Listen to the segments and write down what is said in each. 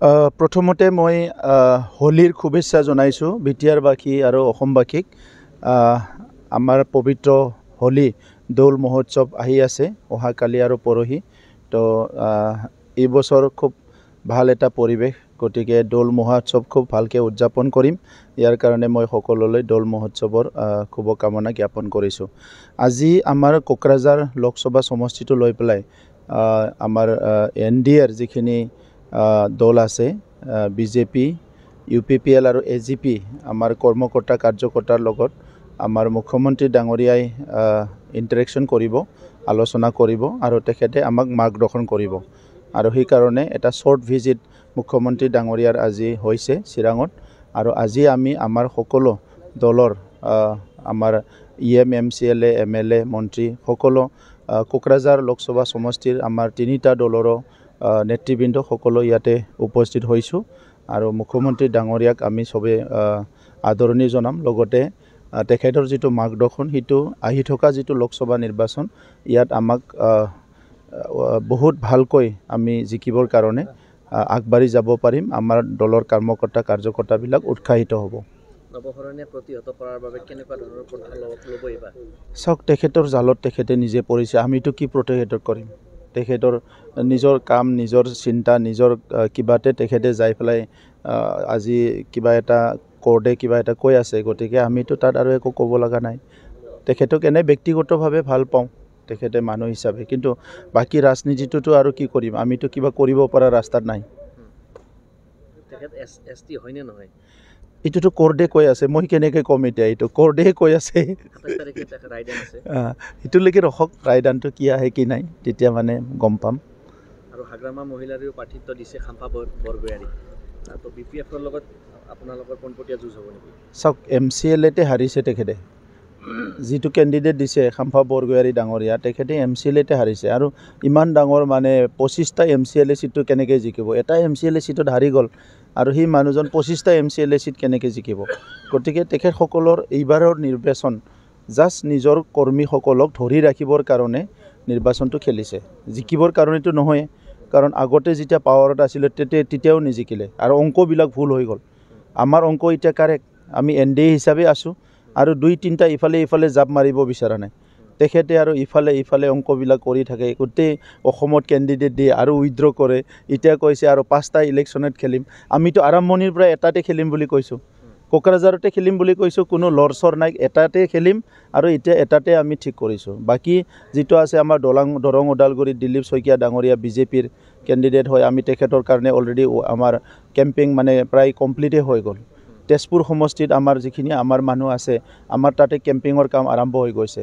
প্ৰথমতে মই হোলীৰ শুভেচ্ছা জনাইছোঁ বি টি বিটিয়াৰবাসী আৰু অসমবাসীক আমাৰ পবিত্ৰ হোলী দৌল মহোৎসৱ আহি আছে অহাকালি আৰু পৰহি তো এই বছৰ খুব ভাল এটা পৰিৱেশ গতিকে দৌল মহোৎসৱ খুব ভালকৈ উদযাপন কৰিম ইয়াৰ কাৰণে মই সকলোলৈ দৌল মহোৎসৱৰ শুভকামনা জ্ঞাপন কৰিছোঁ আজি আমাৰ কোকৰাঝাৰ লোকসভা সমষ্টিটো লৈ পেলাই আমাৰ এন ডি এৰ যিখিনি দল আছে B J P U P P L আৰু এ জি পি আমাৰ কৰ্মকৰ্তা কাৰ্যকৰ্তাৰ লগত আমাৰ মুখ্যমন্ত্ৰী ডাঙৰীয়াই ইণ্টাৰেকশ্যন কৰিব আলোচনা কৰিব আৰু তেখেতে আমাক মাৰ্গদৰ্শন কৰিব আৰু সেইকাৰণে এটা শ্বৰ্ট ভিজিট মুখ্যমন্ত্ৰী ডাঙৰীয়াৰ আজি হৈছে চিৰাঙত আৰু আজি আমি আমাৰ সকলো দলৰ আমাৰ E M M C L A M L A মন্ত্ৰী সকলো কোকৰাঝাৰ লোকসভা সমষ্টিৰ আমাৰ তিনিটা দলৰো নেতৃবৃন্দ সকলো ইয়াতে উপস্থিত হৈছোঁ আৰু মুখ্যমন্ত্ৰী ডাঙৰীয়াক আমি চবেই আদৰণি জনাম লগতে তেখেতৰ যিটো মাৰ্গদৰ্শন সেইটো আহি থকা যিটো লোকসভা নিৰ্বাচন ইয়াত আমাক বহুত ভালকৈ আমি জিকিবৰ কাৰণে আগবাঢ়ি যাব পাৰিম আমাৰ দলৰ কৰ্মকৰ্তা কাৰ্যকৰ্তাবিলাক উৎসাহিত হ'ব চাওক তেখেতৰ জালত তেখেতে নিজে পৰিছে আমিতো কি প্ৰতিষেধক কৰিম তেখেতৰ নিজৰ কাম নিজৰ চিন্তা নিজৰ কিবাতে তেখেতে যাই পেলাই আজি কিবা এটা কৰ্টে কিবা এটা কৈ আছে গতিকে আমিতো তাত আৰু একো ক'ব লগা নাই তেখেতক এনেই ব্যক্তিগতভাৱে ভাল পাওঁ তেখেতে মানুহ হিচাপে কিন্তু বাকী ৰাজনীতিটোতো আৰু কি কৰিম আমিতো কিবা কৰিব পৰা ৰাস্তাত নাই তেখেত এছ এছ টি হয়নে নহয় এইটোতো কৰ্ডে কৈ আছে মই কেনেকৈ ক'ম এতিয়া এইটো কৰ্ডে কৈ আছে সেইটোলৈকে ৰখক ৰায়দানটো কি আহে কি নাই তেতিয়া মানে গম পাম আৰু হাগ্ৰামা প্ৰাৰ্থিত্ব দিছে চাওক এম চি এল এতে হাৰিছে তেখেতে যিটো কেণ্ডিডেট দিছে শাম্ফা বৰগোহাঁৰী ডাঙৰীয়া তেখেতে এম চি এল এতে হাৰিছে আৰু ইমান ডাঙৰ মানে পঁচিছটা এম চি এল এ চিটটো কেনেকৈ জিকিব এটা এম চি এল এ চিটত হাৰি গ'ল আৰু সেই মানুহজন পঁচিছটা M C L A seat কেনেকৈ জিকিব গতিকে তেখেতসকলৰ এইবাৰৰ নিৰ্বাচন জাষ্ট নিজৰ কৰ্মীসকলক ধৰি ৰাখিবৰ কাৰণে নিৰ্বাচনটো খেলিছে জিকিবৰ কাৰণেতো নহয়ে কাৰণ আগতে যেতিয়া পাৱাৰত আছিলে তেতিয়া তেতিয়াও নিজিকিলে আৰু অংকবিলাক ভুল হৈ গ'ল আমাৰ অংক এতিয়া কাৰেক্ট আমি এন ডি এ হিচাপে আছোঁ আৰু দুই তিনিটা ইফালে ইফালে জাপ মাৰিব বিচৰা নাই তেখেতে আৰু ইফালে ইফালে অংকবিলাক কৰি থাকে গোটেই অসমত কেণ্ডিডেট দিয়ে আৰু উইথড্ৰ কৰে এতিয়া কৈছে আৰু পাঁচটা ইলেকশ্যনত খেলিম আমিতো আৰম্ভণিৰ পৰা এটাতে খেলিম বুলি কৈছোঁ কোকৰাঝাৰতে খেলিম বুলি কৈছোঁ কোনো লৰ চৰ নাই এটাতে খেলিম আৰু এতিয়া এটাতে আমি ঠিক কৰিছোঁ বাকী যিটো আছে আমাৰ দলং দৰং ওদালগুৰি দিলীপ শইকীয়া ডাঙৰীয়া বিজেপিৰ কেণ্ডিডেট হয় আমি তেখেতৰ কাৰণে অলৰেডি আমাৰ কেম্পেইন মানে প্ৰায় কমপ্লিটেই হৈ গ'ল তেজপুৰ সমষ্টিত আমাৰ যিখিনি আমাৰ মানুহ আছে আমাৰ তাতে কেম্পিঙৰ কাম আৰম্ভ হৈ গৈছে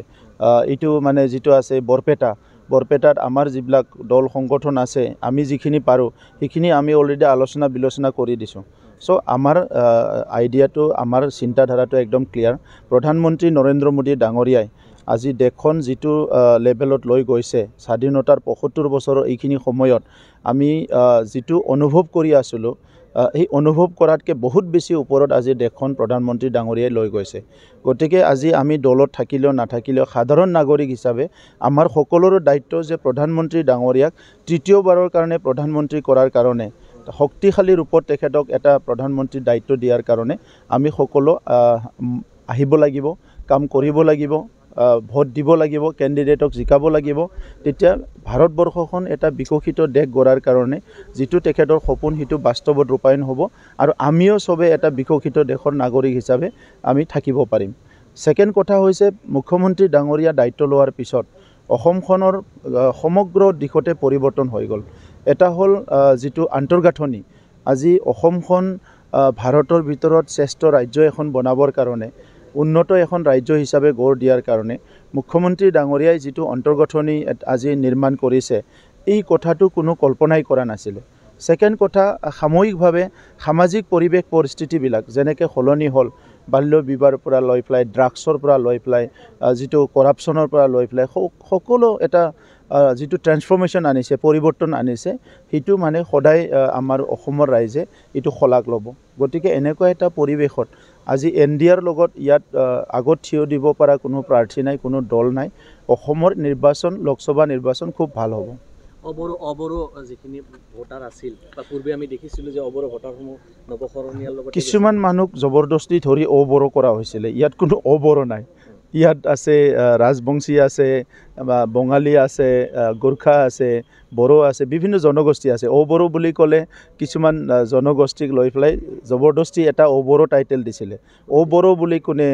এইটো মানে যিটো আছে বৰপেটা বৰপেটাত আমাৰ যিবিলাক দল সংগঠন আছে আমি যিখিনি পাৰোঁ সেইখিনি আমি অলৰেডি আলোচনা বিলোচনা কৰি দিছোঁ চ' আমাৰ আইডিয়াটো আমাৰ চিন্তাধাৰাটো একদম ক্লিয়াৰ প্ৰধানমন্ত্ৰী নৰেন্দ্ৰ মোদী ডাঙৰীয়াই আজি দেশখন যিটো লেভেলত লৈ গৈছে স্বাধীনতাৰ পঁয়সত্তৰ বছৰৰ এইখিনি সময়ত আমি যিটো অনুভৱ কৰি আছিলোঁ সেই অনুভৱ কৰাতকৈ বহুত বেছি ওপৰত আজি দেশখন প্ৰধানমন্ত্ৰী ডাঙৰীয়াই লৈ গৈছে গতিকে আজি আমি দলত থাকিলেও নাথাকিলেও সাধাৰণ নাগৰিক হিচাপে আমাৰ সকলোৰে দায়িত্ব যে প্ৰধানমন্ত্ৰী ডাঙৰীয়াক তৃতীয়বাৰৰ কাৰণে প্ৰধানমন্ত্ৰী কৰাৰ কাৰণে শক্তিশালী ৰূপত তেখেতক এটা প্ৰধানমন্ত্ৰীৰ দায়িত্ব দিয়াৰ কাৰণে আমি সকলো আহিব লাগিব কাম কৰিব লাগিব ভোট দিব লাগিব কেণ্ডিডেটক জিকাব লাগিব তেতিয়া ভাৰতবৰ্ষখন এটা বিকশিত দেশ গঢ়াৰ কাৰণে যিটো তেখেতৰ সপোন সেইটো বাস্তৱত ৰূপায়ণ হ'ব আৰু আমিও চবে এটা বিকশিত দেশৰ নাগৰিক হিচাপে আমি থাকিব পাৰিম ছেকেণ্ড কথা হৈছে মুখ্যমন্ত্ৰী ডাঙৰীয়া দায়িত্ব লোৱাৰ পিছত অসমখনৰ সমগ্ৰ দিশতে পৰিৱৰ্তন হৈ গ'ল এটা হ'ল যিটো আন্তঃগাঁথনি আজি অসমখন ভাৰতৰ ভিতৰত শ্ৰেষ্ঠ ৰাজ্য এখন বনাবৰ কাৰণে উন্নত এখন ৰাজ্য হিচাপে গঢ় দিয়াৰ কাৰণে মুখ্যমন্ত্ৰী ডাঙৰীয়াই যিটো অন্তৰ্গঠনি আজি নিৰ্মাণ কৰিছে এই কথাটো কোনো কল্পনাই কৰা নাছিলে ছেকেণ্ড কথা সাময়িকভাৱে সামাজিক পৰিৱেশ পৰিস্থিতিবিলাক যেনেকৈ সলনি হ'ল বাল্য বিবাহৰ পৰা লৈ পেলাই ড্ৰাগছৰ পৰা লৈ পেলাই যিটো কৰাপশ্যনৰ পৰা লৈ পেলাই সকলো এটা যিটো ট্ৰেন্সফৰ্মেশ্যন আনিছে পৰিৱৰ্তন আনিছে সেইটো মানে সদায় আমাৰ অসমৰ ৰাইজে এইটো শলাগ ল'ব গতিকে এনেকুৱা এটা পৰিৱেশত আজি এন ডি এৰ লগত ইয়াত আগত থিয় দিব পৰা কোনো প্ৰাৰ্থী নাই কোনো দল নাই অসমৰ নিৰ্বাচন লোকসভা নিৰ্বাচন খুব ভাল হ'ব অবৰো অবৰো যিখিনি ভোটাৰ আছিল বা পূৰ্বে আমি দেখিছিলোঁ যে অবৰো ভোটাৰসমূহ নৱকৰণীয়াৰ লগত কিছুমান মানুহক জবৰদস্তি ধৰি অবৰো কৰা হৈছিলে ইয়াত কোনো অবৰো নাই ইয়াত আছে ৰাজবংশী আছে বা বঙালী আছে গোৰ্খা আছে বড়ো আছে বিভিন্ন জনগোষ্ঠী আছে অ বড়ো বুলি ক'লে কিছুমান জনগোষ্ঠীক লৈ পেলাই জবৰদস্তি এটা অ বড়ো টাইটেল দিছিলে অ বড়ো বুলি কোনে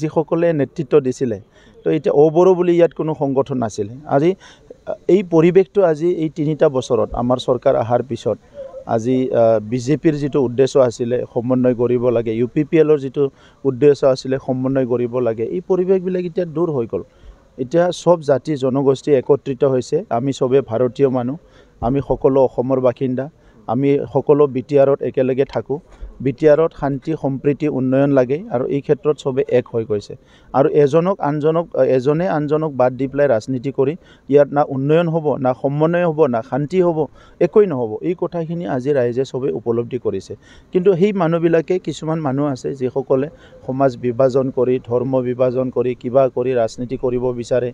যিসকলে নেতৃত্ব দিছিলে তো এতিয়া অ বড়ো বুলি ইয়াত কোনো সংগঠন নাছিলে আজি এই পৰিৱেশটো আজি এই তিনিটা বছৰত আমাৰ চৰকাৰ অহাৰ পিছত আজি বিজেপিৰ যিটো উদ্দেশ্য আছিলে সমন্বয় কৰিব লাগে ইউ পি পি এলৰ যিটো উদ্দেশ্য আছিলে সমন্বয় কৰিব লাগে এই পৰিৱেশবিলাক এতিয়া দূৰ হৈ গ'ল এতিয়া চব জাতি জনগোষ্ঠী একত্ৰিত হৈছে আমি চবেই ভাৰতীয় মানুহ আমি সকলো অসমৰ বাসিন্দা আমি সকলো বি টি আৰত একেলগে থাকোঁ বিটিআৰত শান্তি সম্প্ৰীতি উন্নয়ন লাগে আৰু এই ক্ষেত্ৰত চবে এক হৈ গৈছে আৰু এজনক আনজনক এজনে আনজনক বাদ দি পেলাই ৰাজনীতি কৰি ইয়াত না উন্নয়ন হ'ব না সমন্বয় হ'ব না শান্তি হ'ব একোৱেই নহ'ব এই কথাখিনি আজি ৰাইজে চবেই উপলব্ধি কৰিছে কিন্তু সেই মানুহবিলাকে কিছুমান মানুহ আছে যিসকলে সমাজ বিভাজন কৰি ধৰ্ম বিভাজন কৰি কিবা কৰি ৰাজনীতি কৰিব বিচাৰে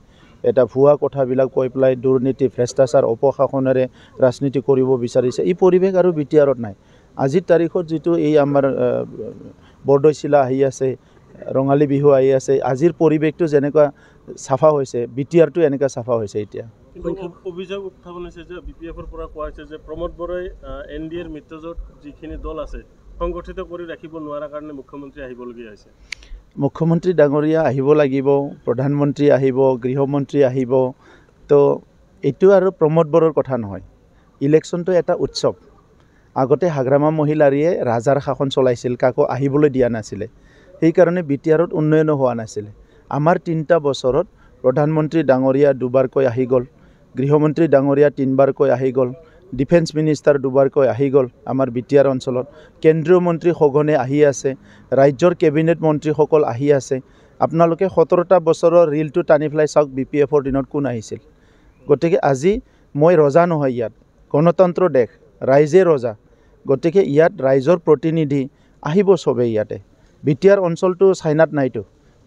এটা ভুৱা কথাবিলাক কৈ পেলাই দুৰ্নীতি ভ্ৰেষ্টাচাৰ অপশাসনেৰে ৰাজনীতি কৰিব বিচাৰিছে এই পৰিৱেশ আৰু বি টি আৰত নাই আজিৰ তাৰিখত যিটো এই আমাৰ বৰদৈচিলা আহি আছে ৰঙালী বিহু আহি আছে আজিৰ পৰিৱেশটো যেনেকুৱা চাফা হৈছে বি টি আৰটো এনেকুৱা চাফা হৈছে এতিয়া অভিযোগ উত্থাপন হৈছে যে বি পি এফৰ পৰা কোৱা হৈছে যে প্ৰমোদ বৰাই এন ডি এৰ মিত্ৰজোঁট যিখিনি দল আছে সংগঠিত কৰি ৰাখিব নোৱাৰাৰ কাৰণে মুখ্যমন্ত্ৰী আহিবলগীয়া হৈছে মুখ্যমন্ত্ৰী ডাঙৰীয়া আহিব লাগিব প্ৰধানমন্ত্ৰী আহিব গৃহমন্ত্ৰী আহিব তো এইটো আৰু প্ৰমোদ বড়োৰ কথা নহয় ইলেকশ্যনটো এটা উৎসৱ আগতে হাগ্ৰামা মহিলাৰীয়ে ৰাজাৰ শাসন চলাইছিল কাকো আহিবলৈ দিয়া নাছিলে সেইকাৰণে বি টি আৰত উন্নয়নো হোৱা নাছিলে আমাৰ তিনিটা বছৰত প্ৰধানমন্ত্ৰী ডাঙৰীয়া দুবাৰকৈ আহি গ'ল গৃহমন্ত্ৰী ডাঙৰীয়া তিনিবাৰকৈ আহি গ'ল ডিফেন্স মিনিষ্টাৰ দুবাৰকৈ আহি গ'ল আমাৰ বি টি আৰ অঞ্চলত কেন্দ্ৰীয় মন্ত্ৰী সঘনে আহি আছে ৰাজ্যৰ কেবিনেট মন্ত্ৰীসকল আহি আছে আপোনালোকে সোতৰটা বছৰৰ ৰিলটো টানি পেলাই চাওক বি পি এফৰ দিনত কোন আহিছিল গতিকে আজি মই ৰজা নহয় ইয়াত গণতন্ত্ৰ দেশ ৰাইজে ৰজা গতিকে ইয়াত ৰাইজৰ প্ৰতিনিধি আহিব চবেই ইয়াতে বি টি আৰ অঞ্চলটো চাইনাত নাইতো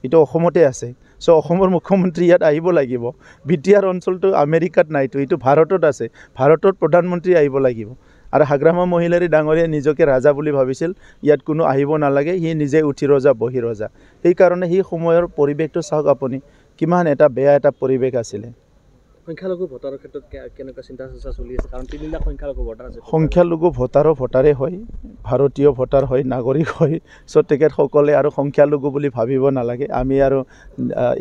এইটো অসমতে আছে চ' অসমৰ মুখ্যমন্ত্ৰী ইয়াত আহিব লাগিব বি টি আৰ অঞ্চলটো আমেৰিকাত নাইতো এইটো ভাৰতত আছে ভাৰতৰ প্ৰধানমন্ত্ৰী আহিব লাগিব আৰু হাগ্ৰামা মহিলাৰে ডাঙৰীয়া নিজকে ৰাজা বুলি ভাবিছিল ইয়াত কোনো আহিব নালাগে সি নিজে উঠি ৰজা বহি ৰজা সেইকাৰণে সেই সময়ৰ পৰিৱেশটো চাওক আপুনি কিমান এটা বেয়া এটা পৰিৱেশ আছিলে সংখ্যালঘু ভোটাৰৰ ক্ষেত্ৰত চিন্তা চৰ্চা চলি আছে কাৰণ তিনি সংখ্যালঘু ভোটাৰ আছে সংখ্যালঘু ভোটাৰো ভোটাৰে হয় ভাৰতীয় ভোটাৰ হয় নাগৰিক হয় চ' তেখেতসকলে আৰু সংখ্যালঘু বুলি ভাবিব নালাগে আমি আৰু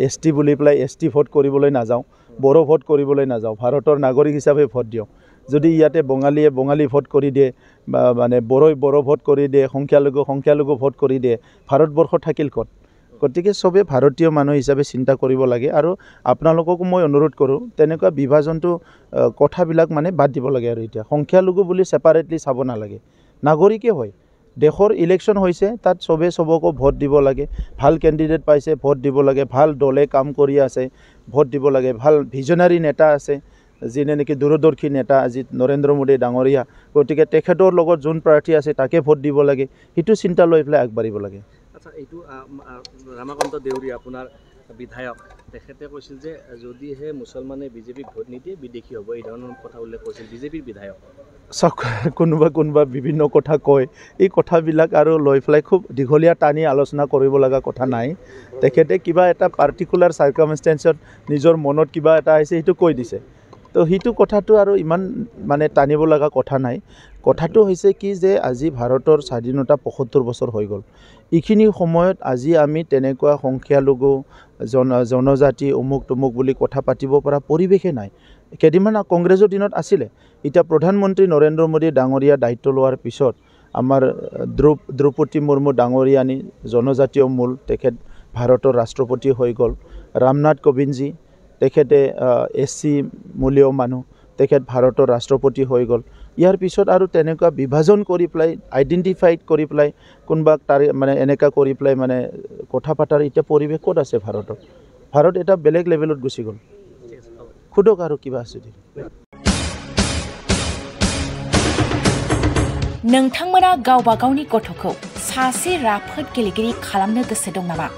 এছ টি বুলি পেলাই এছ টি ভোট কৰিবলৈ নাযাওঁ বড়ো ভোট কৰিবলৈ নাযাওঁ ভাৰতৰ নাগৰিক হিচাপে ভোট দিওঁ যদি ইয়াতে বঙালীয়ে বঙালী ভোট কৰি দিয়ে বা মানে বড়োই বড়ো ভোট কৰি দিয়ে সংখ্যালঘু সংখ্যালঘু ভোট কৰি দিয়ে ভাৰতবৰ্ষ থাকিল ক'ত গতিকে চবে ভাৰতীয় মানুহ হিচাপে চিন্তা কৰিব লাগে আৰু আপোনালোককো মই অনুৰোধ কৰোঁ তেনেকুৱা বিভাজনটো কথাবিলাক মানে বাদ দিব লাগে আৰু এতিয়া সংখ্যালঘু বুলি ছেপাৰেটলি চাব নালাগে নাগৰিকে হয় দেশৰ ইলেকশ্যন হৈছে তাত চবে চবকো ভোট দিব লাগে ভাল কেণ্ডিডেট পাইছে ভোট দিব লাগে ভাল দলে কাম কৰি আছে ভোট দিব লাগে ভাল ভিজনাৰী নেতা আছে যিনে নেকি দূৰদৰ্শী নেতা আজি নৰেন্দ্ৰ মোদী ডাঙৰীয়া গতিকে তেখেতৰ লগত যোন প্ৰাৰ্থী আছে তাকে ভোট দিব লাগে সেইটো চিন্তা লৈ পেলাই আগবাঢ়িব লাগে আচ্ছা এইটো রামাকান্ত দেউরী আপনার বিধায়ক তেখেতে কৈছিল যে যদিহে মুছলমানে বিজেপিক ভোট নিদিয়ে বিদেশী হব এই ধৰণৰ কথা উল্লেখ কৰিছিল বিজেপিৰ বিধায়ক চক কোনোবা কোনোবা বিভিন্ন কথা কয় এই কথাবিলাক আৰু লৈ পেলাই খুব দীঘলীয়া টানি আলোচনা কৰিব লগা কথা নাই তেখেতে কিবা এটা পাৰ্টিকুলাৰ চাৰ্কামষ্টেঞ্চত নিজৰ মনত কিবা এটা আহিছে সেইটো কৈ দিছে তো সেইটো কথাটো আৰু ইমান মানে টানিব লগা কথা নাই কথাটো হৈছে কি যে আজি ভাৰতৰ স্বাধীনতা পয়সত্তৰ বছৰ হৈ গ'ল এইখিনি সময়ত আজি আমি তেনেকুৱা সংখ্যালঘু জন জনজাতি অমুক তমুক বুলি কথা পাতিব পৰা পৰিৱেশেই নাই কেইদিনমান কংগ্ৰেছৰ দিনত আছিলে এতিয়া প্ৰধানমন্ত্ৰী নৰেন্দ্ৰ মোদীয়ে ডাঙৰীয়া দায়িত্ব লোৱাৰ পিছত আমাৰ দ্ৰৌ দ্ৰৌপদী মুৰ্মু ডাঙৰীয়ানী জনজাতীয় মূল তেখেত ভাৰতৰ ৰাষ্ট্ৰপতি হৈ গ'ল ৰামনাথ কোবিন্দজী তেখেতে এছ চি মূলীয় মানুহ তেখেত ভাৰতৰ ৰাষ্ট্ৰপতি হৈ গ'ল ইয়াৰ পিছত আৰু তেনেকুৱা বিভাজন কৰি পেলাই আইডেণ্টিফাইড কৰি পেলাই কোনোবাক তাৰে মানে এনেকুৱা কৰি পেলাই মানে কথা পতাৰ এতিয়া পৰিৱেশ ক'ত আছে ভাৰতত ভাৰত এটা বেলেগ লেভেলত গুচি গ'ল সোধক আৰু কিবা আছে যদি নোংমা গাবা গাবনি গথ'ক সাফত গেলেগিৰি খালামনো গোস দ নামা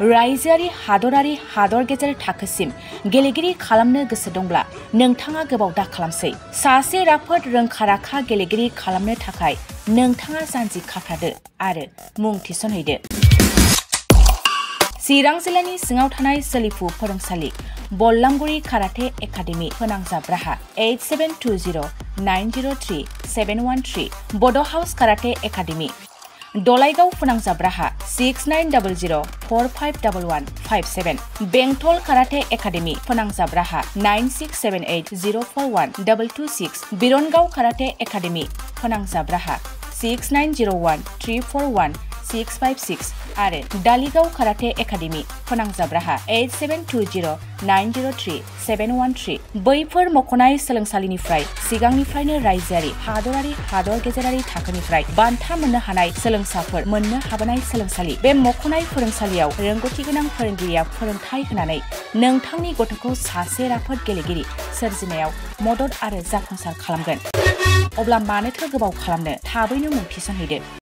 रायजोआरि हादरारि हादर गेजेर थाखोसिम गेलेगिरि खालामनो गोसो दंब्ला नोंथाङा गोबाव दाखालामसै सासे राफोद रोंखा राखा गेलेगिरि खालामनो थाखाय नोंथाङा जानजि खाथादो आरो मुं थिसनहैदो चिरां जिल्लानि सिङाव थानाय सोलिफु फोरोंसालि बल्लामगुरि काराटे एकाडेमि फोनांजाबराहा eight seven two zero' nine zero' three seven one three Bodo' house karate academy Dalaigaon फोनांजाब्राहा six nine double zero' four five double one five seven Bengtol karate academy फोनांजाब्राहा nine six seven eight zero' four one double two six Birnagaon karate academy फोनांजाब्राहा six nine zero' one three फर वान 656 आरो दालिगाव खाराथे academy फोनांजाब्राहा 8720903713 बैफोर मख'नाय सोलोंसालिनिफ्राय सिगांनिफ्रायनो रायजोआरि हादरारि हादर गेजेरारि थाखोनिफ्राय बान्था मोननो हानाय सोलोंसाफोर मोननो हाबोनाय सोलोंसालि बे मख'नाय फोरोंसालियाव रोंगौथि गोनां फोरोंगिरिया फोरोंथाय होनानै नोंथांनि गथ'खौ सासे राफोद गेलेगिरि सोरजिनायाव मदद आरो जाफुंसार खालामगोन अब्ला मानोथो गोबाव खालामनो थाबैनो मुंफिसनहैदो